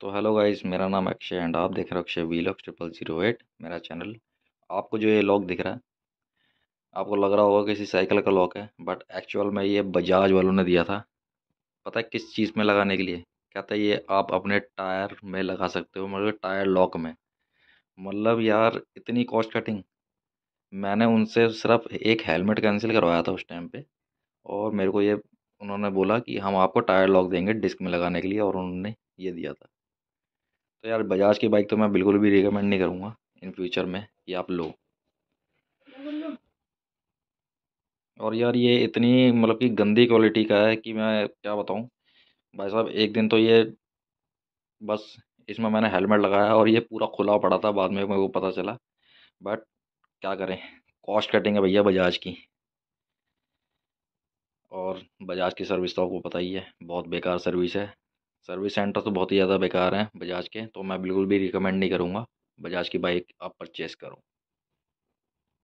तो hello guys मेरा नाम अक्षय एंड आप देख रहे हो Akshay vlogs triple zero eight मेरा चैनल आपको जो ये लॉक दिख रहा है आपको लग रहा होगा किसी साइकिल का लॉक है बट एक्चुअल में ये बजाज वालों ने दिया था पता है किस चीज़ में लगाने के लिए कहते हैं ये आप अपने टायर में लगा सकते हो मतलब टायर लॉक में मतलब यार इतनी कॉस्ट कटिंग मैंने उनसे सिर्फ एक हेलमेट कैंसिल करवाया था उस टाइम पर और मेरे को ये उन्होंने बोला कि हम आपको टायर लॉक देंगे डिस्क में लगाने के लिए और उन्होंने ये दिया था तो यार बजाज की बाइक तो मैं बिल्कुल भी रिकमेंड नहीं करूँगा इन फ्यूचर में कि आप लो और यार ये इतनी मतलब कि गंदी क्वालिटी का है कि मैं क्या बताऊँ भाई साहब एक दिन तो ये बस इसमें मैंने हेलमेट लगाया और ये पूरा खुला पड़ा था बाद में मेरे को पता चला बट क्या करें कॉस्ट कटिंग है भैया बजाज की और बजाज की सर्विस तो आपको पता ही है बहुत बेकार सर्विस है सर्विस सेंटर तो बहुत ही ज़्यादा बेकार हैं बजाज के तो मैं बिल्कुल भी रिकमेंड नहीं करूँगा बजाज की बाइक आप परचेज़ करो